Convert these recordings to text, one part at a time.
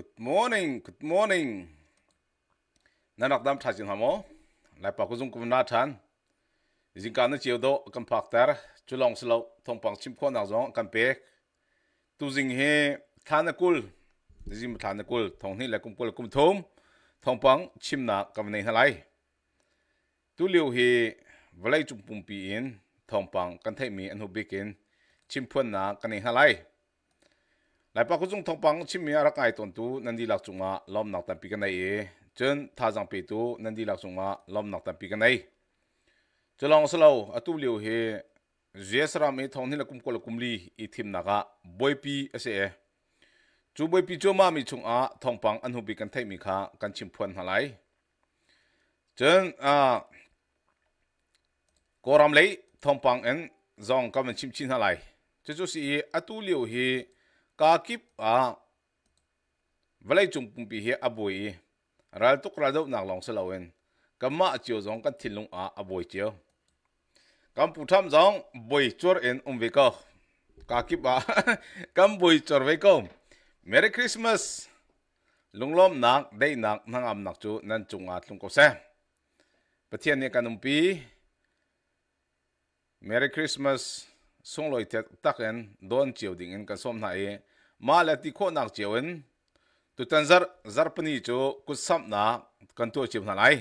Good morning, good morning. Nên đọc đam trả chuyện hàm mô. Lại bảo có dung cùng nà chán. Dinh cá nó chiều độ cầm phạc tàr, chú lòng sư lâu, thông bằng chim khôn nàng dòng, cầm bế. Tu dinh hê, thà nà cùl. Dinh mà thà nà cùl, thông hì lại cùng cùl cùng thôm. Thông bằng chim nà cầm nền hà lại. Tu liều hê, và lấy chung bùng bì in, thông bằng cần thay mì ăn hô bì in. Chim phun nà cầm nền hà lại lại bao cái chúng thông bằng chim mía ra cái tuần tu nên đi lạc chúng à lom nặc tạm bị cái này chân tha rằng bị tu nên đi lạc chúng à lom nặc tạm bị cái này cho lòng lâu à tu liều hệ dễ thằng này là cũng có là cũng ít thêm nặc à bôi pi chú bôi pi cho mà mi chúng à thông bằng anh hùng bị cái thay mi khá cái chim phuân hà lại chân à cô lấy thông bằng anh dòng cái mình chim chín hà lại cho chú sĩ à tu kakip a valai chung pumpi hi aboi ral tuk ra do nak long selawen kama achio zong ka thilung a aboi chio kam putham zong boi chor en umve ka kakip a kam boi chor ve ko um. merry christmas lunglom nak dei nak nangam nak chu nan chunga tlung ko se pathian ne kanumpi merry christmas sung loi te tak en don chiu ding en kan som na e ma la ti kho nak chiu en tu tan zar zar pani chu ku sam na kan tu chiu na lai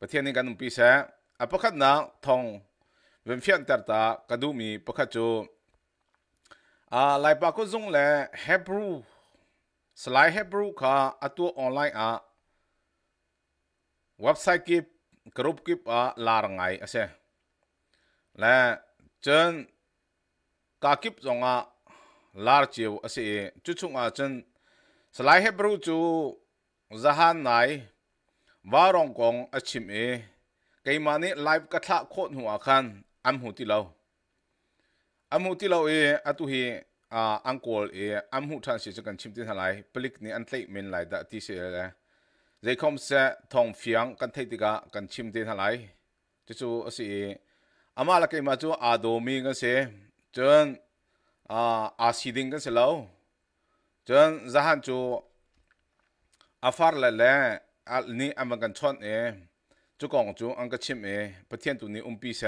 pathian kan pi sa apakhat na thong vem phian tar ta kadumi pakhat chu a lai pa ko zung le hebrew slai hebrew kha atu online a website ki group ki a lar ngai ase la chân cả kip dòng à lar chiều à sẽ chú chung à chân hết hebrew chú ra zahan này và rong kong à chim e cái mà này live cắt thạ khôn hùa khăn âm hù tì lâu âm hù tì lâu e à tu hi à uncle e âm hù than sẽ cần chim tin hà lại pelik này anh thấy mình lại đã tì rồi đấy dây không sẽ thong phiang cần thấy tì cả cần chim tin hà lại chú chú à e, อามาลักยิ่งมาจูอาดูมีกันเสียจนอาอาศิดิงกันเสียแล้วจันจะหันจูอาฟาร์เล่เล่อาหนี้อามากันชนเอจูกองจูอังกชิมเอประเทนตุนีอุ้มปีเซ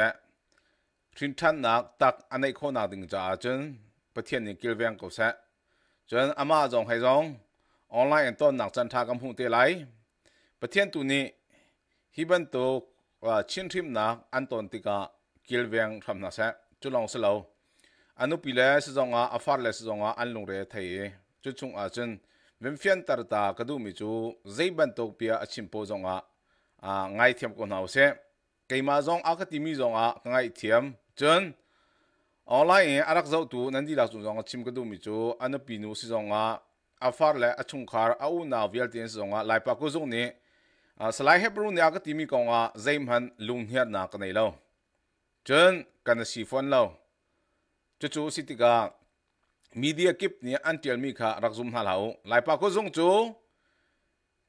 ทรินทันนักตักอันไหนคนนักดึงจ้าจนประเทศนีเกิลเวียงกูเสซจันอามาจงให้จงออนไลน์ต้นนักจันทากำหุูเตไลประเทนตุนีฮิบันโตว่าชินทิมนักอันต้นติกา kil veng tham na sa chu long sa lo anu pile sa zong a afar le sa zong a an lung re thai chu chung a chen vem fian tar ta ka du mi chu zai ban to pia a chim po zong a a ngai thiam ko nau se kai ma zong a ka ti mi zong a ngai thiam chen online arak zau tu nandi la chu zong a chim ka du mi chu anu pi nu si zong a afar le a chung khar a u na vial tien zong a lai pa ko zong ni สไลด์ให้ปรุงเนี่ยก็ตีมีกองอ่ะเจมหันลุงเฮียนากันเลยแล้ว chân cần si phone lâu chú chú sĩ tika media kip ni an tiel mi kha rak zum hal hau lai pa ko zung chu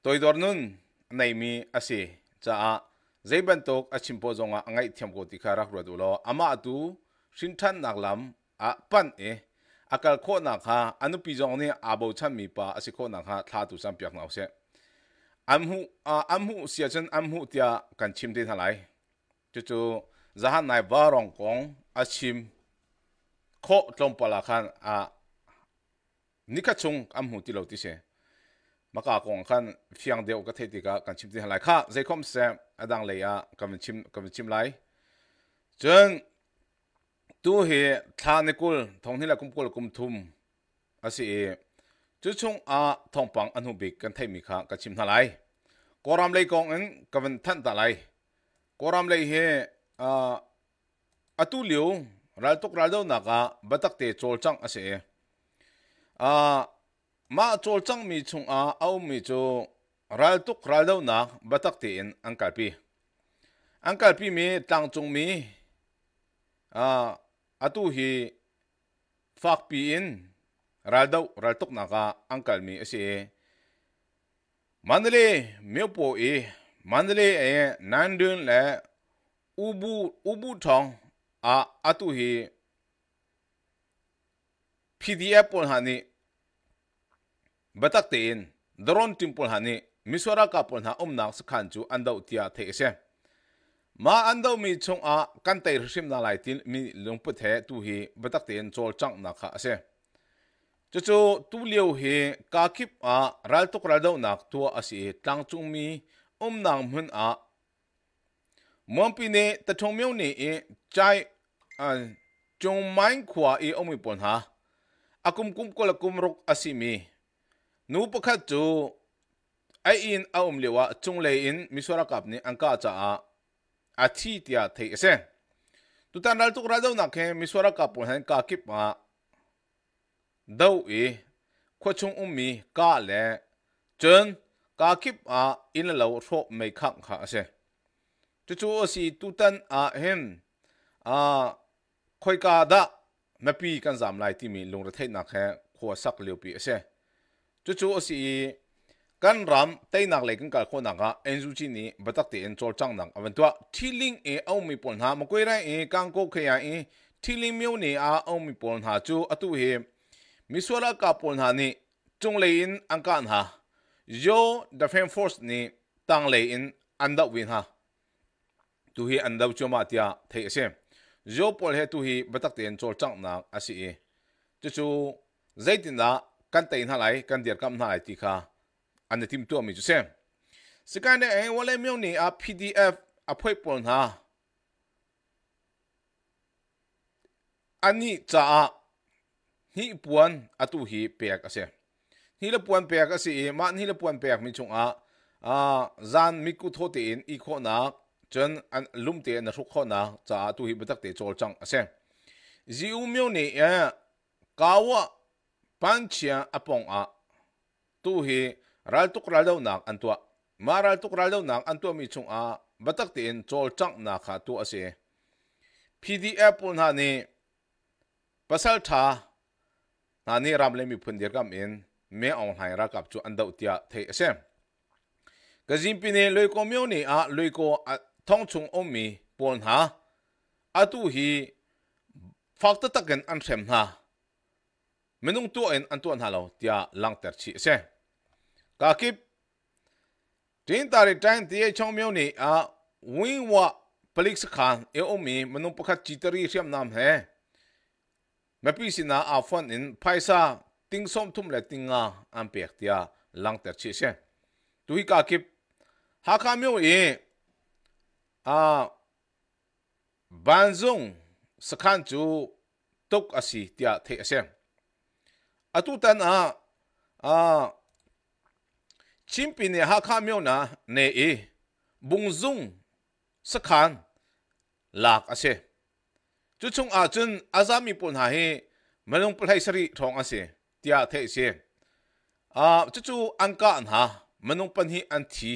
toi dor nun nei mi ase cha a zeiban tok a chimpo zonga angai thiam ko tikha rak ro du lo ama tu shin than nak lam a pan e akal kho na kha anu pi jong ni abo cham mi pa ase kho na kha tha tu sam piak nau se amhu amhu sia chen amhu tia kan chim de thalai chu chu จะหันนายบารองกองอาชิมโคตรงปลาขันอ่ะนี่ก็ชงอันหูที่เราติเช่มากากองขันฟียงเดียวก็เทติกากันชิมที่หลายค่ะใจคมเสียอดังเลยอ่ะกำลังชิมกำลังชิมไหลจนตัวเหตุทานกุลท้องที่ละกุมกุลกุมทุมอาศัยจุดชงอาทองปังอันหูบิกกันเทมิค่ะกันชิมทลายกรามเลยกองอ็นกำลังท่านตาไหลกรามเลยเฮ uh, atu liu raltok raldo naka batak te cholchang ase e uh, ma cholchang mi chung a au mi chu raltok raldo na batak te in angkalpi angkalpi mi tlang chung mi uh, atu hi fak pi in raldo raltok naka angkal mi ase e manle mepo e manle e nandun le 乌布乌布城啊啊都是 PDF 本哈尼，不得定，drone 进本哈尼，米索拉卡本哈我们那是看住安到底啊提些，嘛安到米从啊干带什么来听米龙不提都是不得定做账那卡些。就就都留下家级啊，然后都然后那多啊是当中米，我们那们啊。မွန်ပီနေတထုံမြုံနေအင်ကြိုင်အန်ဂျုံမိုင်းခွာအီအမွေပွန်ဟာအကုမ်ကုမ်ကလကုမ်ရုတ်အစီမီနူပခတ်ဂျူအိုင်အင်အုံလေဝါချုံလေအင်မီဆိုရာကပ်နေအန်ကာချာအချီတယာသေအစင်တူတန်ရလ်တုကရာဒေါနာခဲမီဆိုရာကပ်ပွန်ဟန်ကာကိပမာဒေါအီခွချုံအုံမီကာလေဂျန်ကာကိပမာအင်းလောထော့မေခန့်ခါအစင်จู่ๆสิตุตันอาเฮนอ่าคอยกาดะมาปีกันสามลายที่มีลงระเทศนักแค่ขัวสักเลียวปีเสียจู่ๆสิกันรำเตยนักเลยกันกับคนนักเอ็นซูจีนี่บัตักตีเอ็นจอจังนักอวันตัวที่ลิงเออามีปนหามกุยไรเอกังโกเขียเอที่ลิงมิวนี่อาเอามีปนหาจู่อตุเฮมิสวรกาบปนหานี่จงเลยนอังการหาโยเดฟเฟนฟอร์ส e นี่ตั้งเลยนอันดับวินหา tu hi an dau chuma tia thei se zo pol he tu hi batak ten chol chang na asi e chu chu zaitin da kan tein halai kan dir kam halai ti kha an tim tu mi chu se sikane e eh, wale myo ni a pdf a phoi pon ha ani cha a hi puan atu hi pek ase hi le puan pek ase e ma ni le puan pek mi chung a a zan mi ku tho te in i kho nak chuan an lum te na hruk khona cha tu hi batak te chol chang ase zi u myo ni ya eh, kawa panchia apong a tu hi ral tuk ral dau nak antua ma ral tuk ral dau nak tua mi chung a batak te in chol chang na kha tu ase pdf pun ha ni pasal tha na ni ram le mi phun dir kam in me ong hai ra kap chu an dau tia thei ase gazim pine loiko myo ni a loiko 通从欧米本哈，阿杜希法特特根安什哈，没弄多恩安多哈喽，dia 浪得起些，噶给တင်တာရီတိုင်းတရေချောင်းမျိုးနေအာဝင်းဝပလိစ်ခန်အေအိုမီမနုပခတ်ချီတရီရှမ်နမ်ဟဲမပီစနာအာဖွန်အင်ဖိုင်ဆာတင်းဆုံထုံလက်တင်းငါအမ်ပက်တယာလန်တက်ချီရှဲဒူဟီကာကိဟာခါမျိုးအေ a banzung sakhan chu tok asi tia the asem atu tan a a chimpi ne ha kha myo na ne e bungzung sakhan lak ase chu chung a chun azami pun ha he melung plai sari thong ase tia the se a chu chu an ka an ha menung pan hi an thi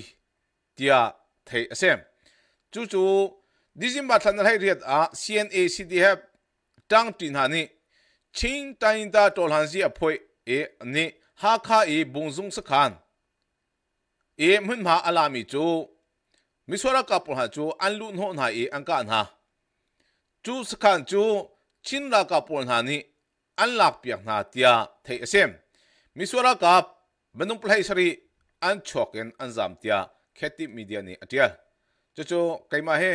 tia the asem จู่ๆดิจิมบัตันให้เรียดอา CNA CDF ตั้งตินหานี่ชิงตันตาตัวหันซีอภัยเอนี่ฮาคาเอบงซุงสกันเอมันมาอลามิจูมิสวรกับปะหาจูอันลุนหนหาเออังกันหาจูสกันจูชินรากับปะหานี่อันลักเปียกนาเตียเทเซมมิสวรกับมนุษย์เพลสรีอันชอกเอ็นอันจามเตียแคติมีเดียนี่อเตีย chocho kaima he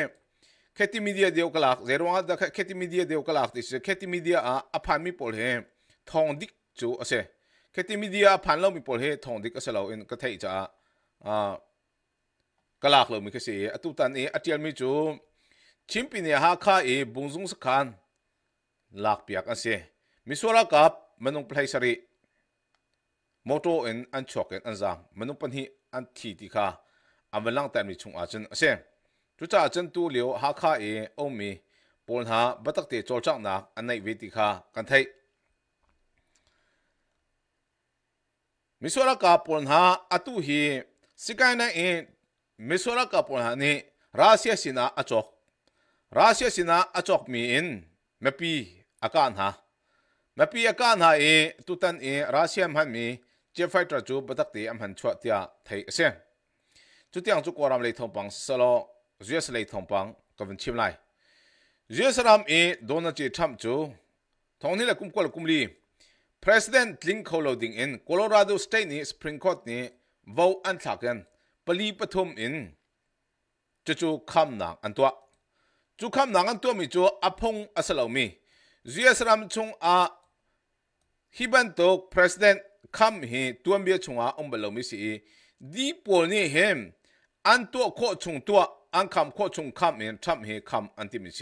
kheti media deu kalak zerwa da kheti media deu kalak tis kheti media a aphan mi pol he thong dik chu ase kheti media phan lo mi pol he thong dik ase lo in ka thei cha a kalak lo mi kase atu tan e atial mi chu chimpi ne ha kha e bungzung sakhan lak piak ase misora kap manung play sari moto en an chok en anza manung pan hi an thi ti kha အမလန့်တမီချုံအချင်းအစင်သူချာချင်းတူလျောဟာခါအေအုံမီပေါ်ဟာဘတ်တက်တေချောချောင်းနာအနိုင်ဝေတိခါကန်ထိုင်မီဆိုရာကာပေါ်ဟာအတူဟီစကိုင်းနိုင်အင်းမီဆိုရာကာပေါ်ဟာနိရာစီယစီနာအချော့ရာစီယစီနာအချော့မီအင်းမပီအကန်ဟာမပီအကန်ဟာအင်းတူတန်အင်းရာစီယမ်ဟန်မီဂျေဖိုက်တာဂျူဘတ်တက်တေအမ်ဟန်ချော့တယာထိုင်အစင် chú tiếng chú qua làm lấy thông bằng solo duyên lấy thông bằng có vấn chim lại duyên làm ý đồn là chỉ chăm chú thông ni là cung qua là cung li President Lincoln holding in Colorado State này Spring Court ni vau an thạc in bali pathum in chú chú khám nàng an tua chú khám nàng an tua mi chú apong asalau mi duyên sẽ làm chung a hiban to President kham hi tuam bia chunga ông balo mi si di e pol ni hem อันตัวโคชงตัวอันคำโคชงคำเห็นทำเหนคำอันที่มิเช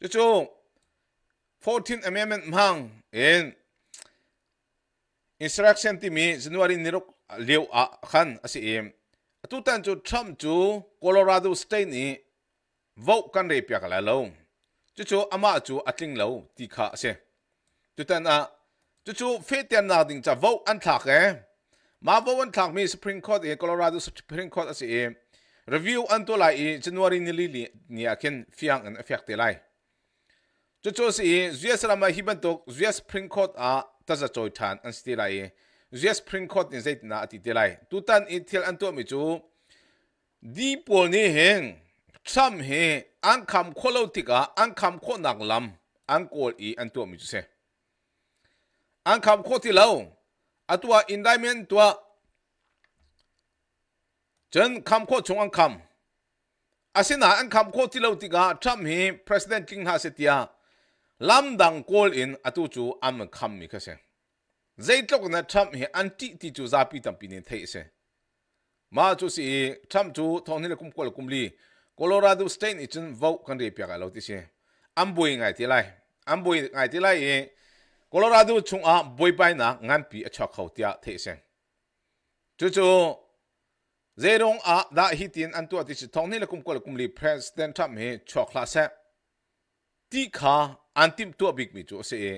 จะจง14 amendment มังเอ็น instruction ที่มีจันวารีนิรุกเลี้ยวอ่ะขันอาศัยเอ็มตุดันจูทรัมจูโคโลราโดสเตนี่วอกกันเรียบยากแล้วจู่่อามาจู่อัดลิงล้วตีขาเสียจุ้ดันอ่ะจู่ๆเฟตียนนาดิงจะวอกอันทักเอมาวันทักมีสปริงคอร์ดเอโคโลราโดสปริงคอร์ดอาศัยเอ็มรีวิวอันตัวไหลจันวารีนี่ลีเนียคินฟียงอันฟียงตีไลจุดจุดสี่ z ลำไม่บันตุก z สพริงคอร์ดอ่ะตั้งใจทันอันสตีไล ZS พริงคอร์ดนี่ใช่หน้าตีตีไลตุ้ดันอีเทลอันตัวมิจูดีปอลนี่เห็นซ้ำเห็นอันคำโคลติกาอันคำโคนักลำอันกอลอีอันตัวมิจูเซอันคำโคติเลวอันตัวอินดายเมนตัว chen kham kho chung ang kham asina an kham kho ti lo ti ga tham hi president king ha se tia lam dang kol in atu chu am kham mi kha se zai tlok na tham hi an ti ti chu za pi tam pi ne thei se ma chu si tham chu thon colorado state i chen vau kan re pya ga lo ti se am boi ngai ti lai am boi ngai ti lai e colorado chung a boi pai na ngan pi a chak khau tia thei se chu chu zerong a da hi tin an tu ati chi thong ni lakum kol kum li president tham he chokla sa ti kha antim tu big mi chu se e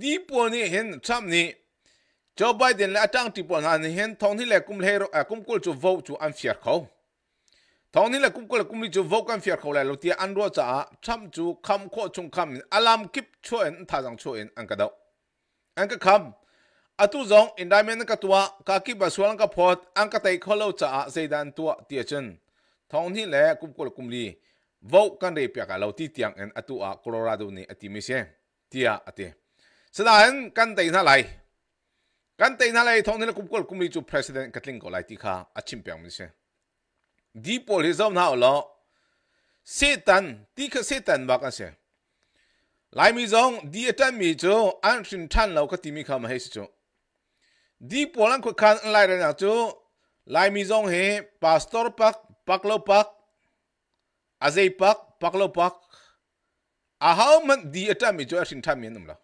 di po ni hen tham ni Joe Biden la atang ti pon han hen thong ni le kum le kum kul chu vote chu an fiar kho thong ni le kum kul kum li chu vote kan fiar kho la lo ti an ro cha tham chu kham kho chung kham alam kip chu en tha jang chu en an ka dau an ka kham อาทุจงอินดามันกัตัวกากิบาสวลังกับพอดอังกตัยขลจ้าเซดันตัวเตียชนท้องนี้แหละกุมกุลกุมลีวอกกันเรียกกับเราที่เตียงอันอาทุอาโคโลราโดนีอติมิเช่ที่อาทิสดนกันตัยนั่าไลกันตัยนั่าไลท้องนี้แหลกุมกุลกุมลีจูประธานกัตลิงก็ไลที่ข้าอชิมเปียงมิเช่ดีปอลิซอมน่าอ๋อเซตันที่ข้าเซตันบอกกันเชไลมิซองดีเอตันมิจูอันสินทันเราก็ติมิข้ามาให้สิจู di polang ko kan lai ra na lai mi he pastor pak paklo pak azei pak paklo pak a how man di atam e mi jo asin tham mi nam la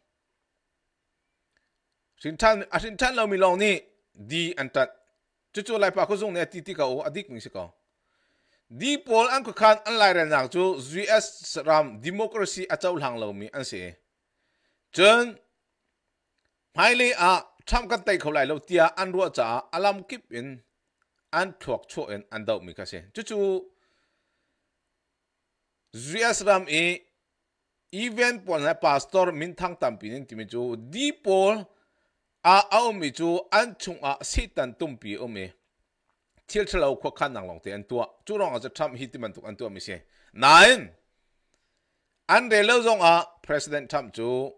sin tham asin tham lo mi long ni di antat chu chu lai pak ko zong ne ti ti ka o adik mi se di pol ang kan an lai ra na chu ram democracy atau hang lo mi an se chen phai le a tham kan tay khâu lại lâu tia ăn rùa cha alam kip in ăn thuộc chỗ in ăn đậu mình cái gì chú chú Zuyas Ram e event pon na pastor min thang tam pinin timi chú di pol a ao mi chú an chung a sitan tum pi o um me thil thlo kho khan nang long te an tua chú rong ở chỗ tham hi timan tục an tua mi xem nine an để lâu zong a president tham chú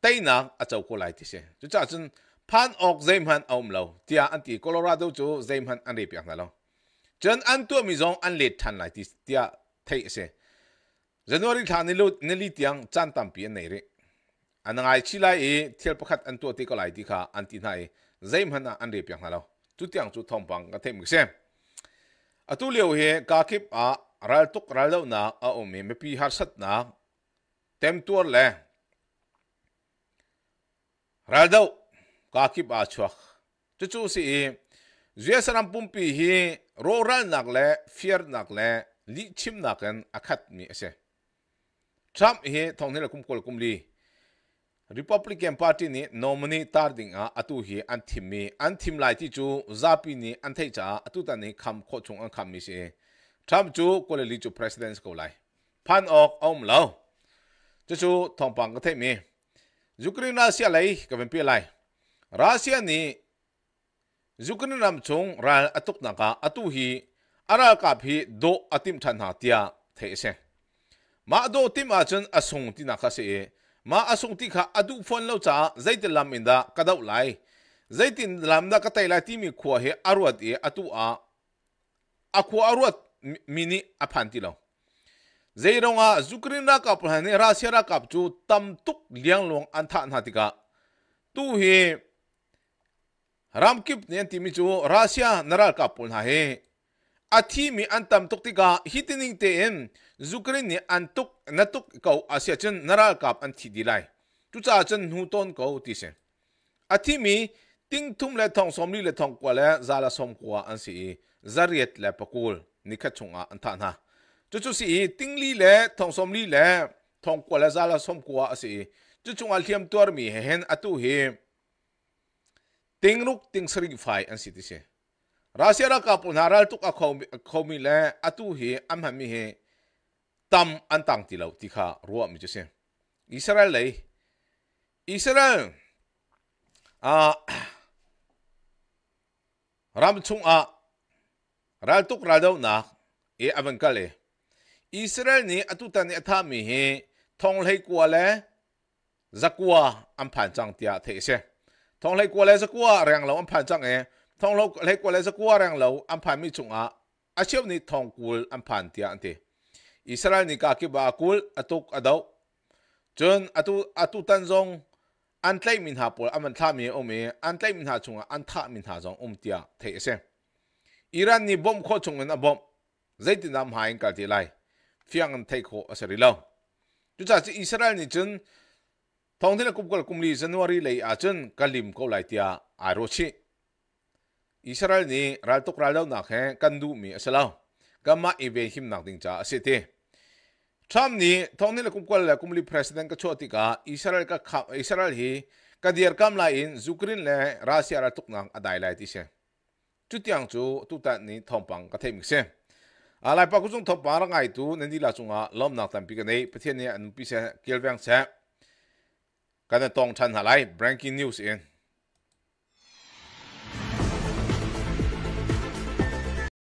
tây nam a chau ko lại thì se chu cha chun phan ok zem han om lo tia anti colorado chu zem han an re piak na lo chen an tu mi zong anh le than lại thì tia thei se january than ni lo ne li tiang chan tam pi anh re anangai chi lai e thiel pakhat an tu ti ko lai ti kha an ti nai zem han an re piak na lo chú tiang chú chu thom bang ka xem à atu liệu hệ ka khip à ral tuk ral lo na à ông om me pi har sát na tem tua le raldo ka kip a chuak chu chu si i zia sanam pumpi hi ro ral nak le fear nak le li chim nak an akhat mi ase trump hi thong ne kum kol kum li republican party ni nominee tarding a atu hi an thim mi an thim lai ti chu zapi ni an thei cha atu ta ni kham kho chung an kham mi se trump chu ko le li chu presidents ko lai phan ok om lo chu chu thong pang ka thei mi Ukraine sia lai ka ven pi lai Russia ni Ukraine nam chung ra atuk naga atu hi ara ka phi do atim than ha tia the se ma do tim a chen asung ti naga se ma asung ti kha adu phone lo cha zait lam in da ka dau lai zaitin lam da ka tai lai ti mi khuwa he arwat e atu a akhu arwat mini aphan ti lo เจรองอาจุกรินรักับหันนี่รัสเซียรักับจูตั้มตุกเลี้ยงลงอันท่านหัติกะตู้เฮรามกิบเนี่ยที่มิจูรัสเซียนรักับปุ่นหาเฮอาทิมีอันตั้มตุกติกะฮิตินิงเตเอ็มจุกรินเนี่ยอันตุกนัตุกเก่าอาเซียจนนรักับอันที่ดีไลจุจ้าจนหูต้นเก่าที่เซนอาทิมีติ้งทุ่มเลทองสมลีเลทองกว่าและซาลาสมกว่าอันสีจาริเอตและปะกูลนิคัดชงอาอันท่านฮะจุจุสีติ้งลีเล่ทองสมลีเล่ทองกัวละซาละสมกัวสีจุจุงอัลเทียมตัวมีเห็นอตุเฮติ้งลุกติ้งสริไฟอันสิทติเสรัสเซียรักปุนารัลตุกอคอมคอมิเล่อตุเฮอัมฮามิเฮตัมอันตังติเลวติขารัวมิจุเสอิสราเอลเลยอิสราเอลอ่ารำชุงอ่ะรัลตุกราดเดวนักเออวันกัลเลย Israel ni atuta ni atha mi hi thong lei kwa le zakwa am phan chang tia the se thong lei kwa le zakwa rang lo am phan chang e thong lo lei kwa le zakwa rang lo am phan mi chung a a cheu ni thong kul am phan tia ante Israel ni ka ki ba kul atuk adau chun atu atu tan zong an tlai min ha por aman tha mi omi e. an tlai min ha chunga an tha min ha zong um tia the se Iran ni bom kho chung na bom zaitinam hain ka ti lai fiang an thei kho asari lo chu cha chi israel ni chun thong thina kup kal kumli january lei a chun kalim ko lai tia a ro chi israel ni ral tok ral lo na khe kan du mi asalo kama ibe him nak ding cha ase te tham ni thong thina kup kal kumli president ka choti ka israel ka israel hi ka dir kam la in zukrin le russia ra tuk nang adai lai ti se chu tiang chu tu ta ni thompang ka thei mi se à lại bao cũng dùng thập ba là ngày tu nên đi là chúng à lâm nặng tạm bị này bây giờ này anh bị sẽ kêu vang sẽ cái này tông chân lại breaking news in